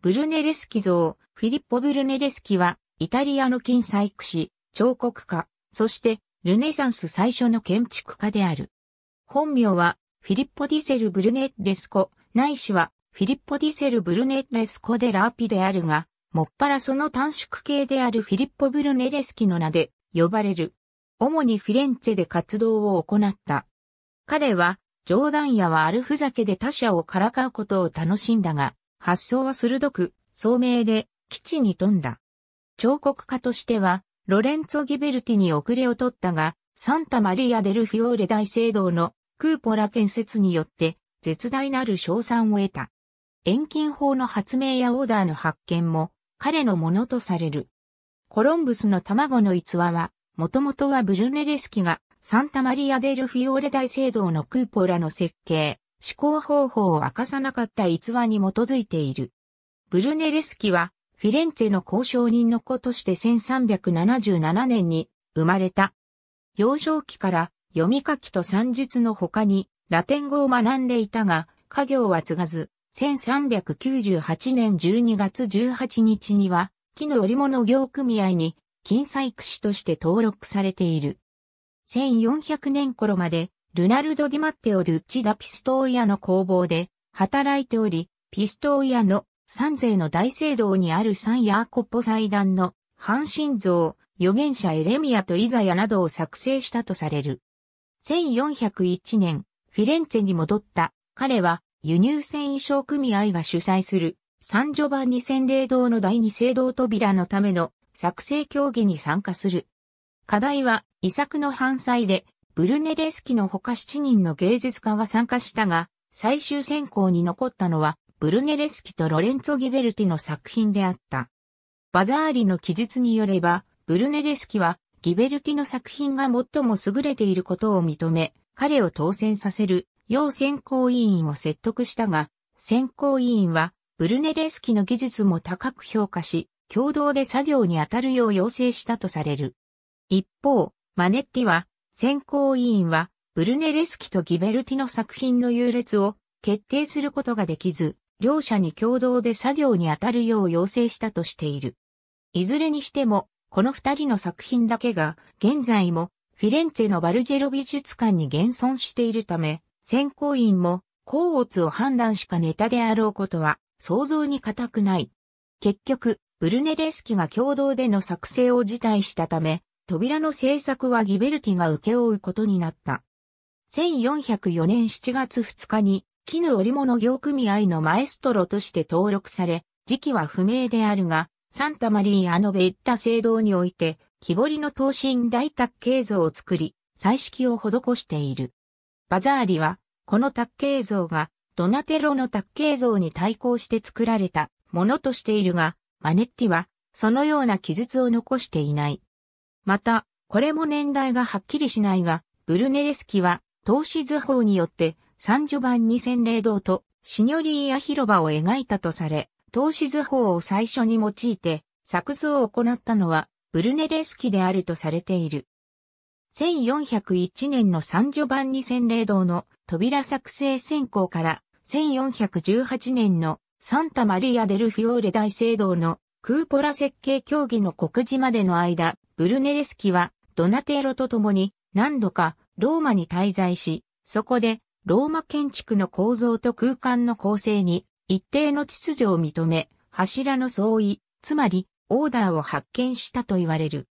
ブルネレスキ像、フィリッポ・ブルネレスキは、イタリアの金細工師、彫刻家、そして、ルネサンス最初の建築家である。本名は、フィリッポ・ディセル・ブルネレスコ、ないしは、フィリッポ・ディセル・ブルネレスコ・デ・ラーピであるが、もっぱらその短縮系であるフィリッポ・ブルネレスキの名で呼ばれる。主にフィレンツェで活動を行った。彼は、冗談やはあるふざけで他者をからかうことを楽しんだが、発想は鋭く、聡明で、基地に富んだ。彫刻家としては、ロレンツォ・ギベルティに遅れを取ったが、サンタ・マリア・デル・フィオーレ大聖堂のクーポラ建設によって、絶大なる賞賛を得た。遠近法の発明やオーダーの発見も、彼のものとされる。コロンブスの卵の逸話は、もともとはブルネレスキがサンタマリア・デル・フィオーレ大聖堂のクーポラの設計、思考方法を明かさなかった逸話に基づいている。ブルネレスキは、フィレンツェの交渉人の子として1377年に生まれた。幼少期から読み書きと算術の他にラテン語を学んでいたが、家業は継がず、1398年12月18日には、木の織物業組合に、金細工師として登録されている。1400年頃まで、ルナルド・ディマッテオ・ルッチ・ダ・ピストーイアの工房で働いており、ピストーイアの三世の大聖堂にあるサン・ヤーコッポ祭壇の半身像、預言者エレミアとイザヤなどを作成したとされる。1401年、フィレンツェに戻った彼は輸入繊維商組合が主催するサンジョバンニ洗礼堂の第二聖堂扉のための作成協議に参加する。課題は遺作の反罪でブルネレスキの他7人の芸術家が参加したが、最終選考に残ったのは、ブルネレスキとロレンツォ・ギベルティの作品であった。バザーリの記述によれば、ブルネレスキは、ギベルティの作品が最も優れていることを認め、彼を当選させる、要選考委員を説得したが、選考委員は、ブルネレスキの技術も高く評価し、共同で作業に当たるよう要請したとされる。一方、マネッティは、選考委員は、ブルネレスキとギベルティの作品の優劣を決定することができず、両者に共同で作業に当たるよう要請したとしている。いずれにしても、この二人の作品だけが、現在も、フィレンツェのバルジェロ美術館に現存しているため、選考委員も、甲乙を判断しかネタであろうことは、想像に難くない。結局、ブルネレスキが共同での作成を辞退したため、扉の制作はギベルティが請け負うことになった。1404年7月2日に、絹織物業組合のマエストロとして登録され、時期は不明であるが、サンタマリーアノベッタ聖堂において、木彫りの刀身大卓形像を作り、彩色を施している。バザーリは、この卓形像が、ドナテロの卓形像に対抗して作られたものとしているが、マネッティは、そのような記述を残していない。また、これも年代がはっきりしないが、ブルネレスキは、投資図法によって、三序盤二千霊堂とシニョリーア広場を描いたとされ、投資図法を最初に用いて、作図を行ったのは、ブルネレスキであるとされている。1401年の三序盤二千霊堂の扉作成選考から、1418年のサンタマリア・デルフィオーレ大聖堂のクーポラ設計協議の告示までの間、ブルネレスキはドナテーロと共に何度かローマに滞在し、そこでローマ建築の構造と空間の構成に一定の秩序を認め、柱の相違、つまりオーダーを発見したと言われる。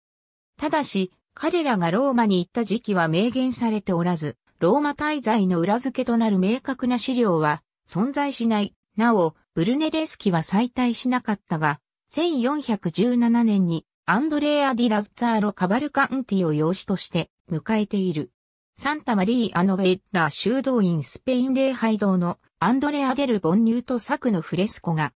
ただし、彼らがローマに行った時期は明言されておらず、ローマ滞在の裏付けとなる明確な資料は存在しない。なお、ブルネレスキは再退しなかったが、1417年にアンドレア・ディ・ラッツァーロ・カバルカンティを養子として迎えている。サンタ・マリー・アノベッラ修道院スペイン礼拝堂のアンドレア・デル・ボンニュート作のフレスコが、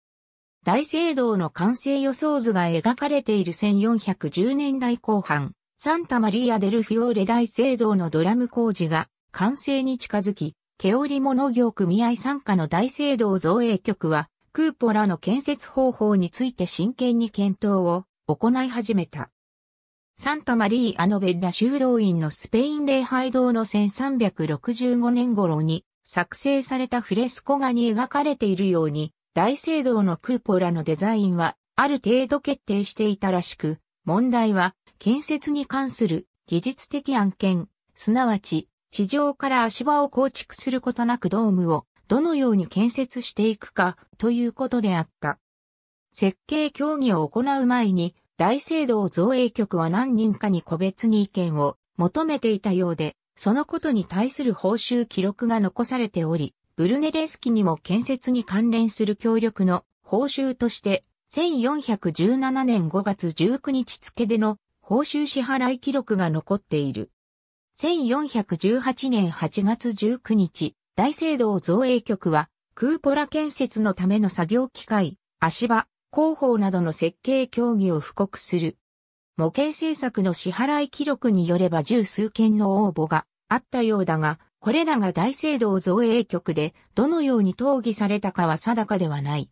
大聖堂の完成予想図が描かれている1410年代後半、サンタ・マリーア・デル・フィオーレ大聖堂のドラム工事が完成に近づき、ケオリモ農業組合参加の大聖堂造営局は、クーポラの建設方法について真剣に検討を行い始めた。サンタマリー・アノベッラ修道院のスペイン礼拝堂の1365年頃に作成されたフレスコ画に描かれているように、大聖堂のクーポラのデザインはある程度決定していたらしく、問題は建設に関する技術的案件、すなわち地上から足場を構築することなくドームをどのように建設していくかということであった。設計協議を行う前に、大聖堂造営局は何人かに個別に意見を求めていたようで、そのことに対する報酬記録が残されており、ブルネレスキにも建設に関連する協力の報酬として、1417年5月19日付での報酬支払い記録が残っている。1418年8月19日、大聖堂造営局は、クーポラ建設のための作業機械、足場、広報などの設計協議を布告する。模型制作の支払い記録によれば十数件の応募があったようだが、これらが大聖堂造営局でどのように討議されたかは定かではない。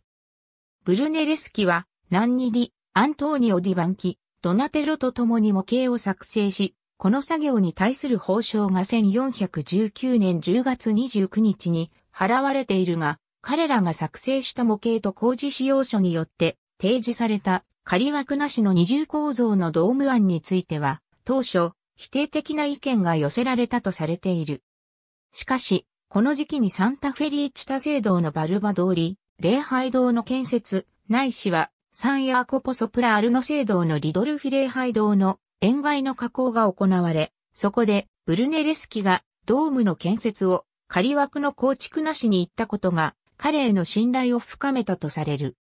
ブルネレスキは、ナンニリ、アントーニオ・ディバンキ、ドナテロと共に模型を作成し、この作業に対する報奨が1419年10月29日に払われているが、彼らが作成した模型と工事使用書によって提示された仮枠なしの二重構造のドーム案については、当初、否定的な意見が寄せられたとされている。しかし、この時期にサンタフェリーチタ聖堂のバルバ通り、礼拝堂の建設、ないしは、サンヤーコポソプラアルノ聖堂のリドルフィ礼拝堂の円外の加工が行われ、そこで、ブルネレスキがドームの建設を仮枠の構築なしに行ったことが彼への信頼を深めたとされる。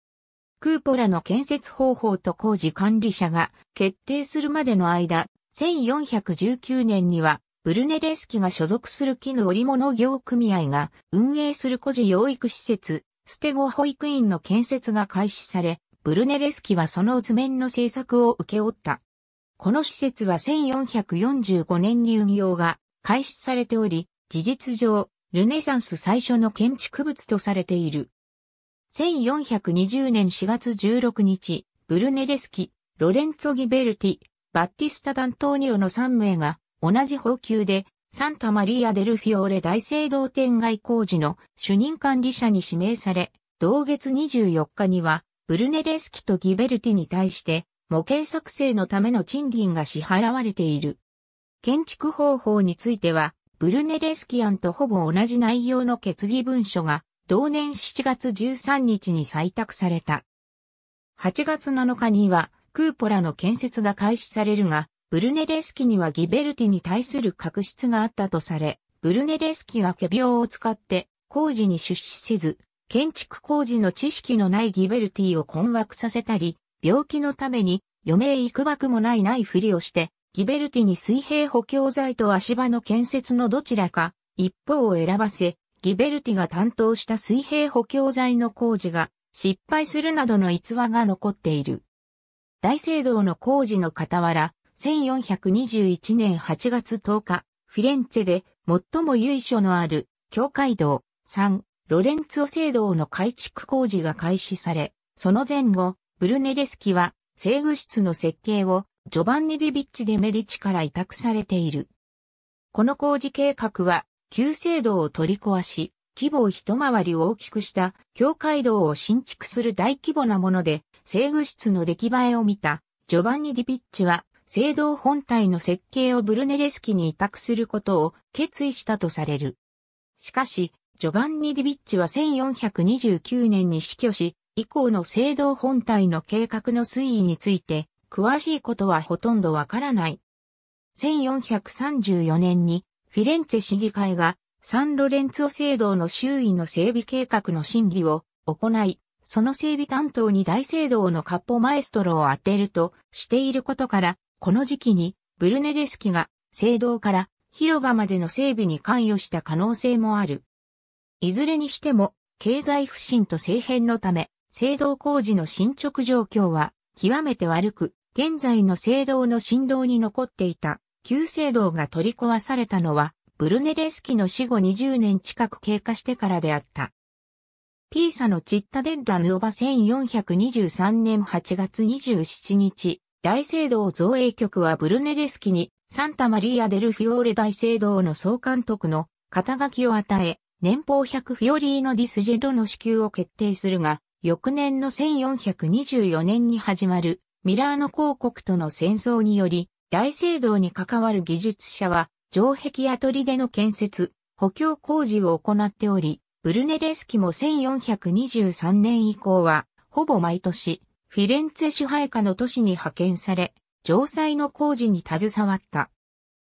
クーポラの建設方法と工事管理者が決定するまでの間、1419年にはブルネレスキが所属する木の織物業組合が運営する孤児養育施設、ステゴ保育院の建設が開始され、ブルネレスキはその図面の制作を請け負った。この施設は1445年に運用が開始されており、事実上、ルネサンス最初の建築物とされている。1420年4月16日、ブルネレスキ、ロレンツォ・ギベルティ、バッティスタ・ダントーニオの3名が同じ補給でサンタマリア・デルフィオーレ大聖堂天外工事の主任管理者に指名され、同月24日にはブルネレスキとギベルティに対して模型作成のための賃金が支払われている。建築方法については、ブルネレスキアンとほぼ同じ内容の決議文書が同年7月13日に採択された。8月7日にはクーポラの建設が開始されるが、ブルネレスキにはギベルティに対する確執があったとされ、ブルネレスキが化病を使って工事に出資せず、建築工事の知識のないギベルティを困惑させたり、病気のために余命いくばくもないないふりをして、ギベルティに水平補強材と足場の建設のどちらか、一方を選ばせ、ギベルティが担当した水平補強材の工事が失敗するなどの逸話が残っている。大聖堂の工事の傍ら、1421年8月10日、フィレンツェで最も由緒のある教会堂3ロレンツォ聖堂の改築工事が開始され、その前後、ブルネレスキは、制御室の設計をジョバンニ・ディビッチ・デ・メディチから委託されている。この工事計画は、旧制度を取り壊し、規模を一回り大きくした教会堂を新築する大規模なもので、制御室の出来栄えを見た、ジョバンニ・ディビッチは、制度本体の設計をブルネレスキに委託することを決意したとされる。しかし、ジョバンニ・ディビッチは1429年に死去し、以降の制度本体の計画の推移について、詳しいことはほとんどわからない。1434年にフィレンツェ市議会がサンロレンツォ制度の周囲の整備計画の審議を行い、その整備担当に大聖堂のカッポマエストロを当てるとしていることから、この時期にブルネデスキが聖堂から広場までの整備に関与した可能性もある。いずれにしても、経済不振と政変のため、聖堂工事の進捗状況は極めて悪く、現在の聖堂の振動に残っていた旧聖堂が取り壊されたのは、ブルネレスキの死後20年近く経過してからであった。ピーサのチッタデッラヌオバ1423年8月27日、大聖堂造営局はブルネレスキにサンタマリア・デルフィオーレ大聖堂の総監督の肩書きを与え、年俸100フィオリーノ・ディスジェドの支給を決定するが、翌年の1424年に始まるミラーノ公国との戦争により、大聖堂に関わる技術者は、城壁や砦の建設、補強工事を行っており、ブルネレスキも1423年以降は、ほぼ毎年、フィレンツェ支配下の都市に派遣され、城塞の工事に携わった。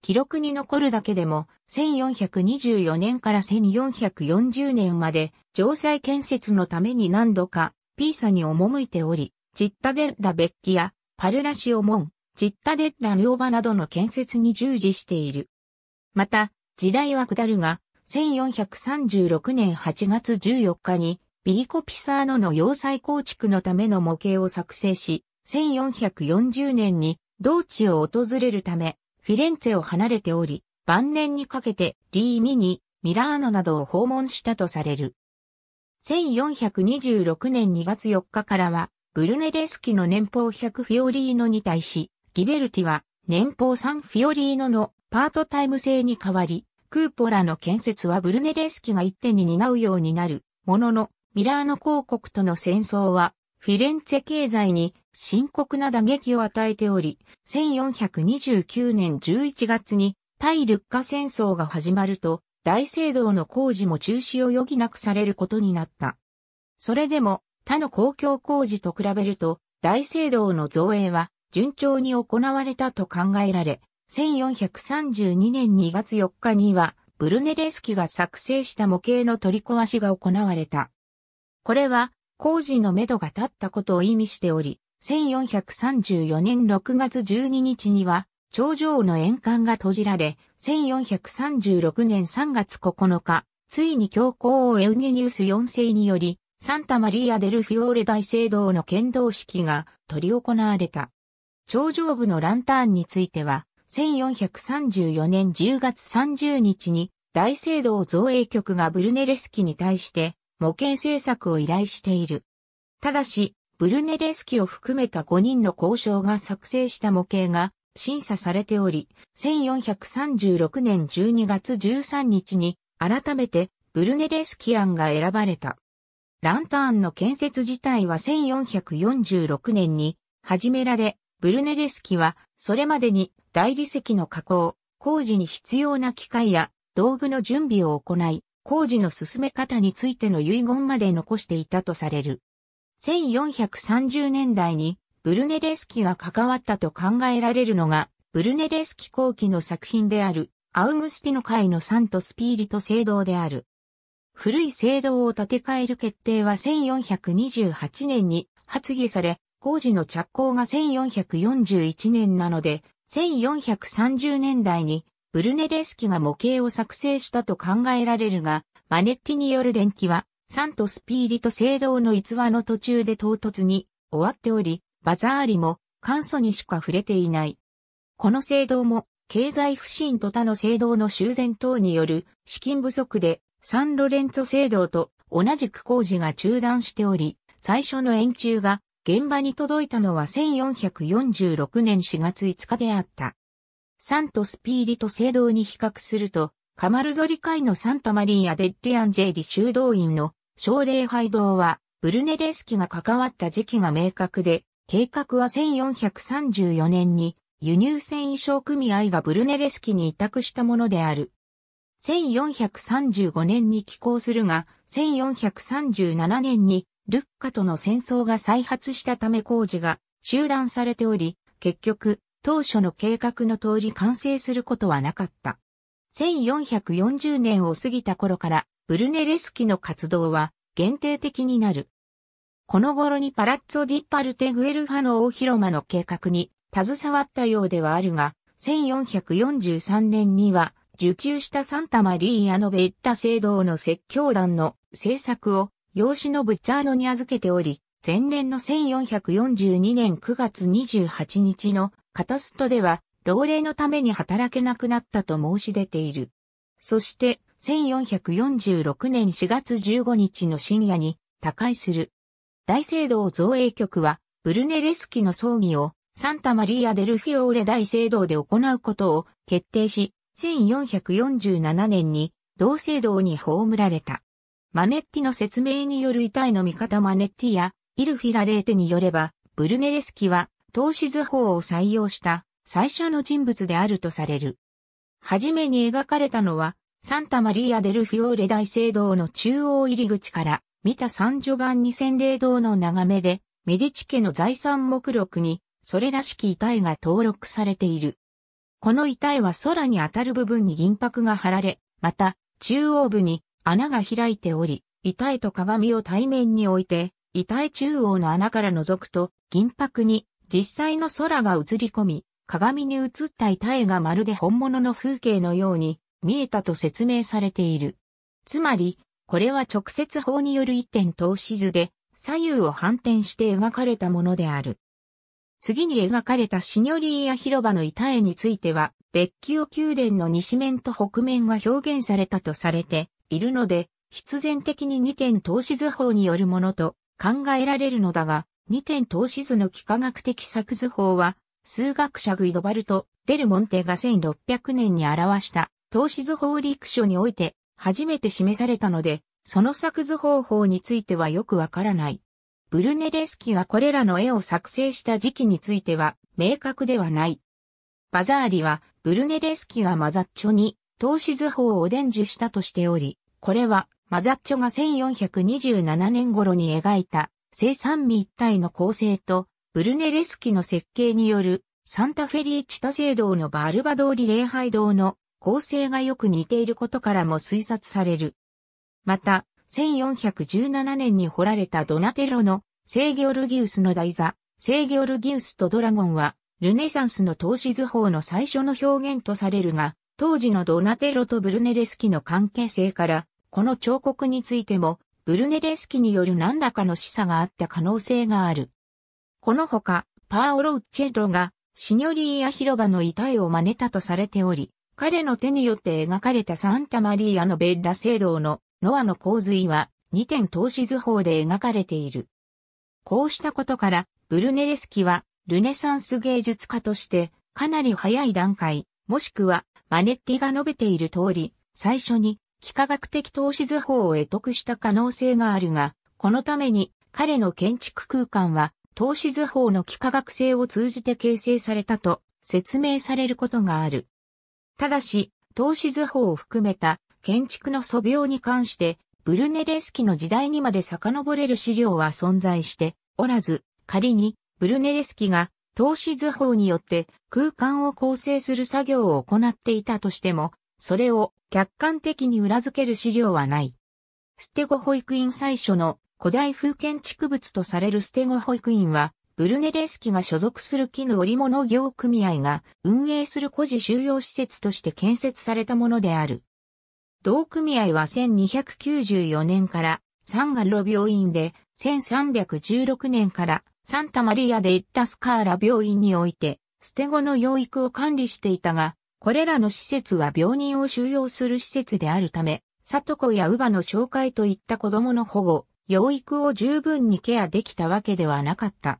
記録に残るだけでも、1424年から1440年まで、城塞建設のために何度か、ピーサに赴いており、チッタデッラ・ベッキア、パルラシオ・モン、チッタデッラ・両場などの建設に従事している。また、時代は下るが、1436年8月14日に、ビリコ・ピサーノの要塞構築のための模型を作成し、1440年に同地を訪れるため、フィレンツェを離れており、晩年にかけてリー・ミニ、ミラーノなどを訪問したとされる。1426年2月4日からは、ブルネレスキの年俸100フィオリーノに対し、ギベルティは年俸3フィオリーノのパートタイム制に変わり、クーポラの建設はブルネレスキが一手に担うようになるものの、ミラーノ広告との戦争は、フィレンツェ経済に深刻な打撃を与えており、1429年11月に対ルッカ戦争が始まると、大聖堂の工事も中止を余儀なくされることになった。それでも、他の公共工事と比べると、大聖堂の造営は順調に行われたと考えられ、1432年2月4日には、ブルネレスキが作成した模型の取り壊しが行われた。これは、工事のめどが立ったことを意味しており、1434年6月12日には、頂上の円環が閉じられ、1436年3月9日、ついに教皇をエウゲニウス4世により、サンタマリア・デルフィオーレ大聖堂の剣道式が執り行われた。頂上部のランタンについては、1434年10月30日に大聖堂造営局がブルネレスキに対して模型制作を依頼している。ただし、ブルネレスキを含めた5人の交渉が作成した模型が審査されており、1436年12月13日に改めてブルネレスキ案が選ばれた。ランターンの建設自体は1446年に始められ、ブルネデスキはそれまでに大理石の加工、工事に必要な機械や道具の準備を行い、工事の進め方についての遺言まで残していたとされる。1430年代にブルネデスキが関わったと考えられるのが、ブルネデスキ後期の作品である、アウグスティノ会のサントスピーリト聖堂である。古い制度を建て替える決定は1428年に発議され、工事の着工が1441年なので、1430年代にブルネレスキが模型を作成したと考えられるが、マネッティによる電気は、サントスピーリと聖堂の逸話の途中で唐突に終わっており、バザーリも簡素にしか触れていない。この聖堂も、経済不振と他の聖堂の修繕等による資金不足でサンロレンツォ聖堂と同じく工事が中断しており、最初の円柱が現場に届いたのは1446年4月5日であった。サントスピーリと聖堂に比較すると、カマルゾリ会のサンタマリーア・デッリアンジェリ修道院の奨励拝堂は、ブルネレスキが関わった時期が明確で、計画は1434年に輸入船衣装組合がブルネレスキに委託したものである。1435年に寄港するが、1437年にルッカとの戦争が再発したため工事が中断されており、結局、当初の計画の通り完成することはなかった。1440年を過ぎた頃から、ブルネレスキの活動は限定的になる。この頃にパラッツォ・ディッパルテ・グエルァの大広間の計画に携わったようではあるが、1443年には受注したサンタマリーアノベッラ聖堂の説教団の制作を養子のブッチャーノに預けており、前年の1442年9月28日のカタストでは、老齢のために働けなくなったと申し出ている。そして、1446年4月15日の深夜に他界する。大聖堂造営局は、ブルネレスキの葬儀をサンタマリーア・デルフィオーレ大聖堂で行うことを決定し、1447年に同聖堂に葬られた。マネッティの説明による遺体の見方マネッティやイルフィラレーテによれば、ブルネレスキは投資図法を採用した最初の人物であるとされる。はじめに描かれたのは、サンタマリア・デルフィオーレ大聖堂の中央入り口から見た三女版二千霊堂の眺めで、メディチ家の財産目録に、それらしき遺体が登録されている。この遺体は空に当たる部分に銀箔が貼られ、また、中央部に穴が開いており、遺体と鏡を対面に置いて、遺体中央の穴から覗くと、銀箔に実際の空が映り込み、鏡に映った遺体がまるで本物の風景のように見えたと説明されている。つまり、これは直接法による一点透視図で左右を反転して描かれたものである。次に描かれたシニョリーや広場の板絵については、別宮宮殿の西面と北面が表現されたとされているので、必然的に二点投資図法によるものと考えられるのだが、二点投資図の幾何学的作図法は、数学者グイドバルト・デルモンテが1600年に表した投資図法陸書において初めて示されたので、その作図方法についてはよくわからない。ブルネレスキがこれらの絵を作成した時期については明確ではない。バザーリはブルネレスキがマザッチョに投資図法を伝授したとしており、これはマザッチョが1427年頃に描いた生産未一体の構成とブルネレスキの設計によるサンタフェリーチタ聖堂のバルバ通り礼拝堂の構成がよく似ていることからも推察される。また、1417年に掘られたドナテロの聖ギョルギウスの台座、聖ギョルギウスとドラゴンは、ルネサンスの投資図法の最初の表現とされるが、当時のドナテロとブルネレスキの関係性から、この彫刻についても、ブルネレスキによる何らかの示唆があった可能性がある。このほか、パーオロ・ウッチェロが、シニョリーア広場の遺体を真似たとされており、彼の手によって描かれたサンタマリーアのベッラ聖堂のノアの洪水は2点投資図法で描かれている。こうしたことから、ブルネレスキはルネサンス芸術家としてかなり早い段階、もしくはマネッティが述べている通り、最初に幾何学的投資図法を得得した可能性があるが、このために彼の建築空間は投資図法の幾何学性を通じて形成されたと説明されることがある。ただし、投資図法を含めた建築の素描に関して、ブルネレスキの時代にまで遡れる資料は存在しておらず、仮にブルネレスキが投資図法によって空間を構成する作業を行っていたとしても、それを客観的に裏付ける資料はない。ステゴ保育院最初の古代風建築物とされるステゴ保育院は、ブルネレスキが所属する絹織物業組合が運営する孤児収容施設として建設されたものである。同組合は1294年からサンガロ病院で、1316年からサンタマリアでラスカーラ病院において、捨て子の養育を管理していたが、これらの施設は病人を収容する施設であるため、里子や乳母の紹介といった子供の保護、養育を十分にケアできたわけではなかった。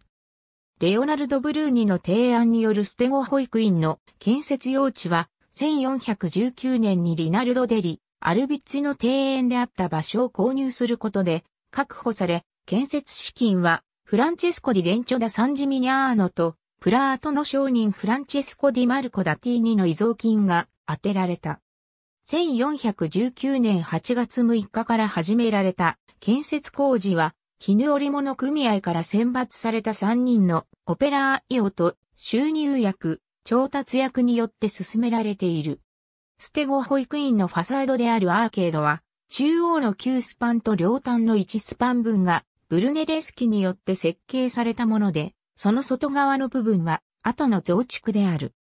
レオナルド・ブルーニの提案による捨て子保育院の建設用地は、1419年にリナルド・デリ、アルビッツの庭園であった場所を購入することで確保され、建設資金はフランチェスコ・ディ・レンチョ・ダ・サンジミニャーノとプラートの商人フランチェスコ・ディ・マルコ・ダティーニの遺贈金が当てられた。1419年8月6日から始められた建設工事は、絹織物組合から選抜された3人のオペラーイオと収入役、調達役によって進められている。ステゴ保育院のファサードであるアーケードは、中央の9スパンと両端の1スパン分が、ブルネレスキによって設計されたもので、その外側の部分は、後の増築である。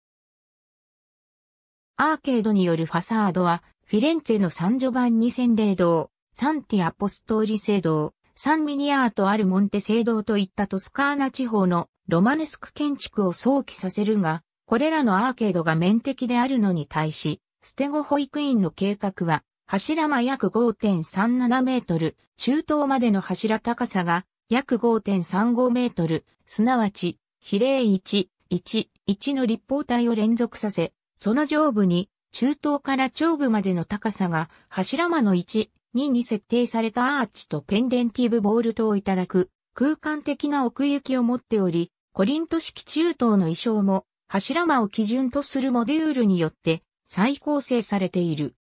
アーケードによるファサードは、フィレンツェのサンジョバンニ洗礼堂、サンティアポストーリ聖堂、サンミニアートアルモンテ聖堂といったトスカーナ地方のロマネスク建築を想起させるが、これらのアーケードが面的であるのに対し、捨て子保育院の計画は、柱間約5.37メートル、中東までの柱高さが約5.35メートル、すなわち、比例1、1、1の立方体を連続させ、その上部に、中東から上部までの高さが柱間の1、2に設定されたアーチとペンデンティブボールトをいただく空間的な奥行きを持っており、コリント式中東の衣装も柱間を基準とするモデュールによって再構成されている。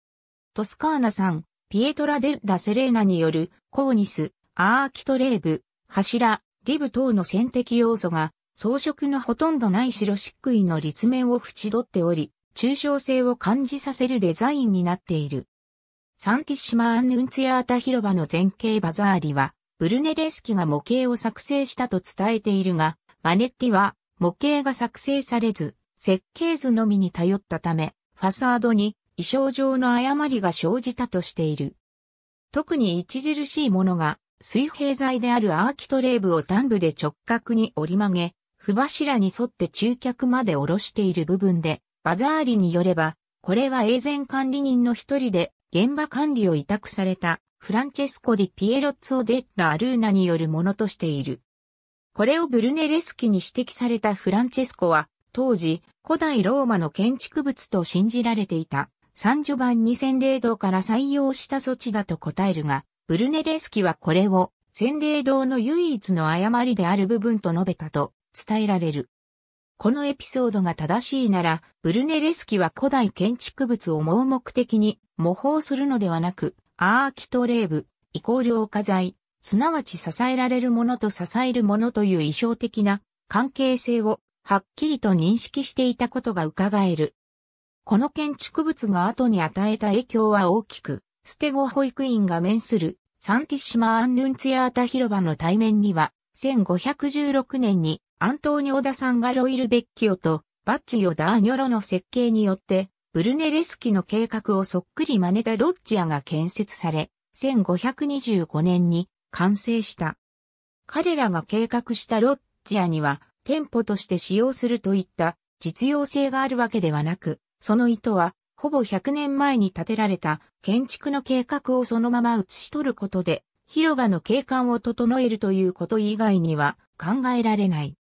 トスカーナさん、ピエトラ・デ・ッラ・セレーナによるコーニス、アーキトレーブ、柱、リブ等の選的要素が装飾のほとんどない白漆喰の立面を縁取っており、抽象性を感じさせるデザインになっている。サンティシマ・アンヌンツィアータ広場の前景バザーリは、ブルネレスキが模型を作成したと伝えているが、マネッティは模型が作成されず、設計図のみに頼ったため、ファサードに衣装上の誤りが生じたとしている。特に著しいものが水平材であるアーキトレーブを端部で直角に折り曲げ、不柱に沿って中脚まで下ろしている部分で、バザーリによれば、これは永全管理人の一人で現場管理を委託されたフランチェスコ・ディ・ピエロッツォ・デッラ・アルーナによるものとしている。これをブルネレスキに指摘されたフランチェスコは、当時、古代ローマの建築物と信じられていた、三序盤二千霊堂から採用した措置だと答えるが、ブルネレスキはこれを、千霊堂の唯一の誤りである部分と述べたと伝えられる。このエピソードが正しいなら、ブルネレスキは古代建築物を盲目的に模倣するのではなく、アーキトレーブ、イコールを家財、すなわち支えられるものと支えるものという意象的な関係性をはっきりと認識していたことが伺える。この建築物が後に与えた影響は大きく、ステゴ保育院が面するサンティシマ・アンヌンツィアータ広場の対面には、1516年にアントーニョ・オダさんがロイル・ベッキオとバッチオ・ダーニョロの設計によって、ブルネレスキの計画をそっくり真似たロッジアが建設され、1525年に完成した。彼らが計画したロッジアには、店舗として使用するといった実用性があるわけではなく、その意図は、ほぼ100年前に建てられた建築の計画をそのまま写し取ることで、広場の景観を整えるということ以外には考えられない。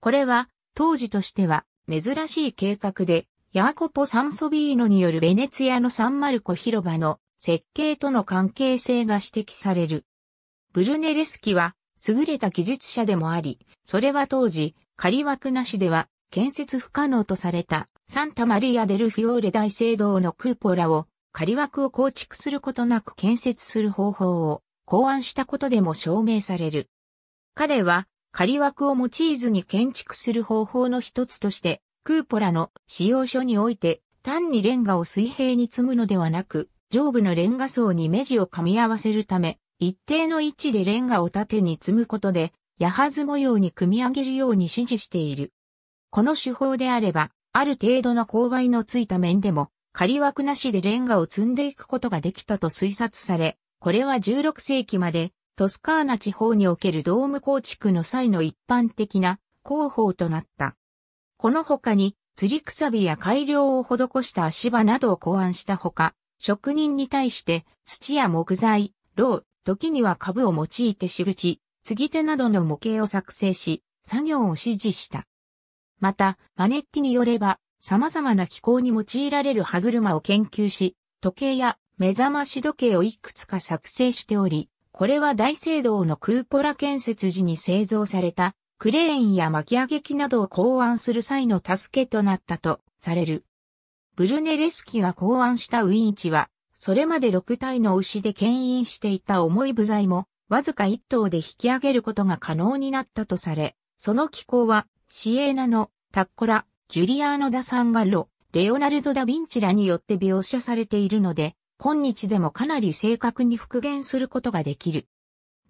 これは、当時としては珍しい計画で、ヤーコポ・サンソビーノによるベネツィアのサンマルコ広場の設計との関係性が指摘される。ブルネレスキは優れた技術者でもあり、それは当時仮枠なしでは建設不可能とされたサンタマリア・デル・フィオーレ大聖堂のクーポラを仮枠を構築することなく建設する方法を考案したことでも証明される。彼は仮枠を用いずに建築する方法の一つとして、クーポラの使用書において単にレンガを水平に積むのではなく、上部のレンガ層に目地を噛み合わせるため、一定の位置でレンガを縦に積むことで、ヤはず模様に組み上げるように指示している。この手法であれば、ある程度の勾配のついた面でも、仮枠なしでレンガを積んでいくことができたと推察され、これは16世紀までトスカーナ地方におけるドーム構築の際の一般的な広報となった。この他に、釣りくさびや改良を施した足場などを考案したほか、職人に対して土や木材、牢、時には株を用いて仕口、継ぎ手などの模型を作成し、作業を指示した。また、マネッティによれば、様々な機構に用いられる歯車を研究し、時計や目覚まし時計をいくつか作成しており、これは大聖堂のクーポラ建設時に製造されたクレーンや巻き上げ機などを考案する際の助けとなったとされる。ブルネレスキが考案したウィンチは、それまで6体の牛で牽引していた重い部材もわずか1頭で引き上げることが可能になったとされ、その機構は、シエーナのタッコラ、ジュリアーノ・ダ・サンガロ、レオナルド・ダ・ヴィンチらによって描写されているので、今日でもかなり正確に復元することができる。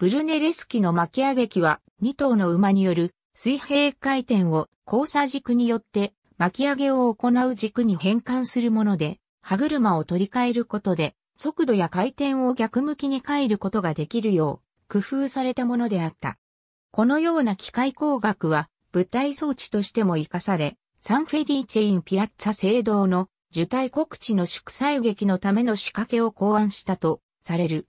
ブルネレスキの巻き上げ機は2頭の馬による水平回転を交差軸によって巻き上げを行う軸に変換するもので、歯車を取り替えることで速度や回転を逆向きに変えることができるよう工夫されたものであった。このような機械工学は舞台装置としても活かされ、サンフェリーチェインピアッツァ聖堂の受胎告知の祝祭劇のための仕掛けを考案したとされる。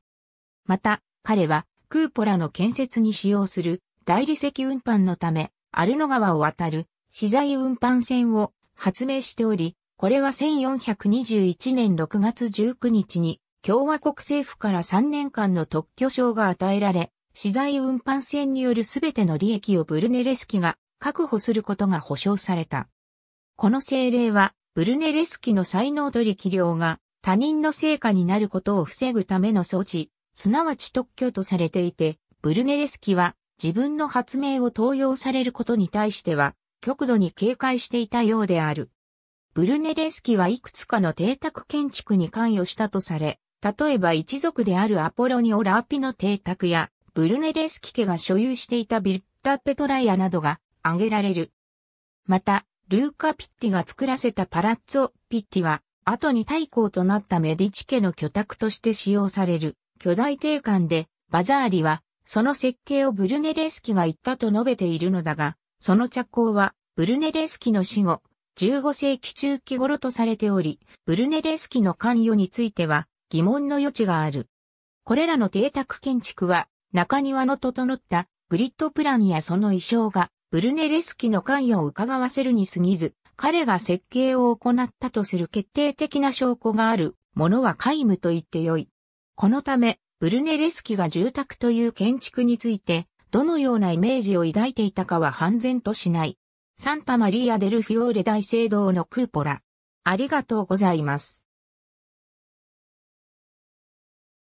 また、彼はクーポラの建設に使用する大理石運搬のため、アルノ川を渡る資材運搬船を発明しており、これは1421年6月19日に共和国政府から3年間の特許証が与えられ、資材運搬船によるすべての利益をブルネレスキが確保することが保証された。この政令は、ブルネレスキの才能と力量が他人の成果になることを防ぐための装置、すなわち特許とされていて、ブルネレスキは自分の発明を登用されることに対しては、極度に警戒していたようである。ブルネレスキはいくつかの邸宅建築に関与したとされ、例えば一族であるアポロニオ・ラーピの邸宅や、ブルネレスキ家が所有していたビッタ・ペトライアなどが挙げられる。また、ルーカ・ピッティが作らせたパラッツォ・ピッティは、後に太鼓となったメディチ家の居宅として使用される巨大邸館で、バザーリは、その設計をブルネレスキが言ったと述べているのだが、その着工は、ブルネレスキの死後、15世紀中期頃とされており、ブルネレスキの関与については、疑問の余地がある。これらの邸宅建築は中庭の整ったグリッドプランやその意匠がブルネレスキの関与を伺わせるに過ぎず、彼が設計を行ったとする決定的な証拠があるものは皆無と言ってよい。このため、ブルネレスキが住宅という建築について、どのようなイメージを抱いていたかは半然としない。サンタマリア・デル・フィオーレ大聖堂のクーポラ。ありがとうございます。